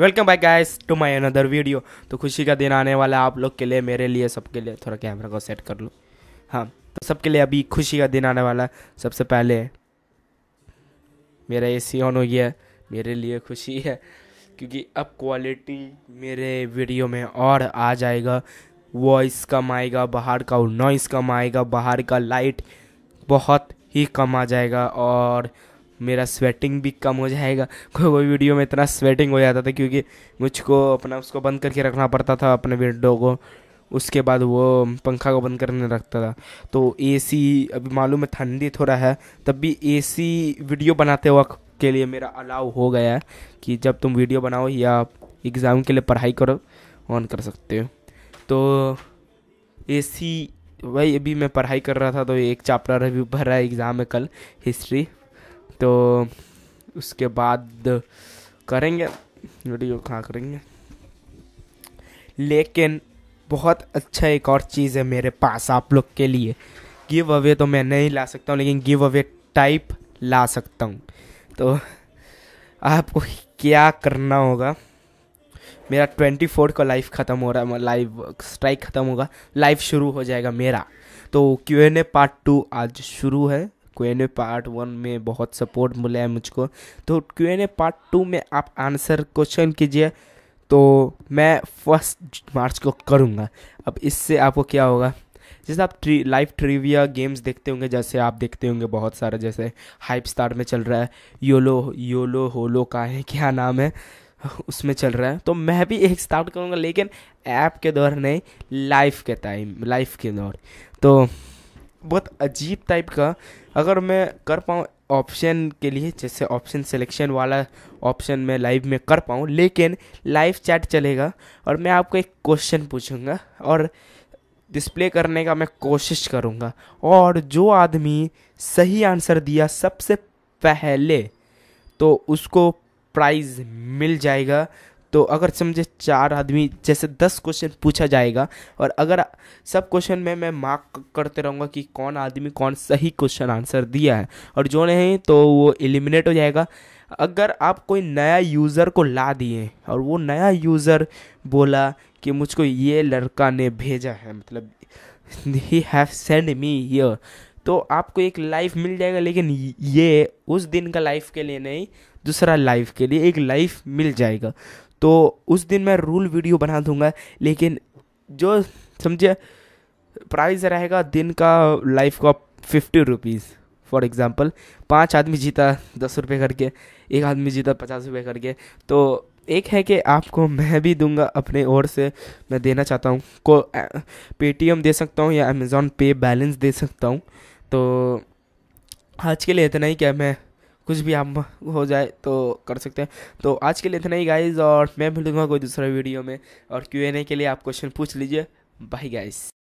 welcome bye guys to my another video तो खुशी का दिन आने वाला आप लोग के लिए मेरे लिए सबके लिए थोड़ा कैमरा को सेट कर लो हाँ तो सबके लिए अभी खुशी का दिन आने वाला सबसे पहले मेरा ए सी ऑन हो गया मेरे लिए खुशी है क्योंकि अब क्वालिटी मेरे वीडियो में और आ जाएगा वॉइस कम आएगा बाहर का नॉइस कम आएगा बाहर का लाइट बहुत ही कम आ जाएगा और मेरा स्वेटिंग भी कम हो जाएगा कोई कोई वीडियो में इतना स्वेटिंग हो जाता था क्योंकि मुझको अपना उसको बंद करके रखना पड़ता था अपने विंडो को उसके बाद वो पंखा को बंद करने रखता था तो एसी अभी मालूम है ठंडी थोड़ा है तब भी एसी वीडियो बनाते वक्त के लिए मेरा अलाउ हो गया है कि जब तुम वीडियो बनाओ या एग्ज़ाम के लिए पढ़ाई करो ऑन कर सकते हो तो एसी वही अभी मैं पढ़ाई कर रहा था तो एक चैप्टर अभी भर रहा है एग्ज़ाम है कल हिस्ट्री तो उसके बाद करेंगे वीडियो कहाँ करेंगे लेकिन बहुत अच्छा एक और चीज़ है मेरे पास आप लोग के लिए गिव अवे तो मैं नहीं ला सकता हूँ लेकिन गिव अवे टाइप ला सकता हूँ तो आपको क्या करना होगा मेरा ट्वेंटी फोर का लाइफ ख़त्म हो रहा है लाइव स्ट्राइक ख़त्म होगा लाइव शुरू हो जाएगा मेरा तो Q N A part two आज शुरू है क्यू पार्ट वन में बहुत सपोर्ट मिला है मुझको तो क्यू पार्ट टू में आप आंसर क्वेश्चन कीजिए तो मैं फर्स्ट मार्च को करूँगा अब इससे आपको क्या होगा जैसे आप ट्री लाइव ट्रिविया गेम्स देखते होंगे जैसे आप देखते होंगे बहुत सारे जैसे हाइप स्टार में चल रहा है योलो योलो होलो का है क्या नाम है उसमें चल रहा है तो मैं भी एक स्टार्ट करूँगा लेकिन ऐप के दौर नहीं लाइफ के टाइम लाइफ के दौर तो बहुत अजीब टाइप का अगर मैं कर पाऊँ ऑप्शन के लिए जैसे ऑप्शन सिलेक्शन वाला ऑप्शन मैं लाइव में कर पाऊँ लेकिन लाइव चैट चलेगा और मैं आपको एक क्वेश्चन पूछूंगा और डिस्प्ले करने का मैं कोशिश करूँगा और जो आदमी सही आंसर दिया सबसे पहले तो उसको प्राइज़ मिल जाएगा तो अगर समझे चार आदमी जैसे दस क्वेश्चन पूछा जाएगा और अगर सब क्वेश्चन में मैं मार्क करते रहूँगा कि कौन आदमी कौन सही क्वेश्चन आंसर दिया है और जो नहीं तो वो एलिमिनेट हो जाएगा अगर आप कोई नया यूज़र को ला दिए और वो नया यूज़र बोला कि मुझको ये लड़का ने भेजा है मतलब ही हैव सेंड मी यर तो आपको एक लाइफ मिल जाएगा लेकिन ये उस दिन का लाइफ के लिए नहीं दूसरा लाइफ के लिए एक लाइफ मिल जाएगा तो उस दिन मैं रूल वीडियो बना दूंगा लेकिन जो समझे प्राइज़ रहेगा दिन का लाइफ का फिफ्टी रुपीज़ फॉर एग्ज़ाम्पल पाँच आदमी जीता दस रुपये करके एक आदमी जीता पचास रुपये करके तो एक है कि आपको मैं भी दूंगा अपने ओर से मैं देना चाहता हूँ को पेटीएम दे सकता हूँ या अमेज़ॉन पे बैलेंस दे सकता हूँ तो आज के लिए इतना ही क्या मैं कुछ भी आप हो जाए तो कर सकते हैं तो आज के लिए इतना ही गाइज और मैं मिलूँगा कोई दूसरा वीडियो में और क्यू के लिए आप क्वेश्चन पूछ लीजिए बाय गाइज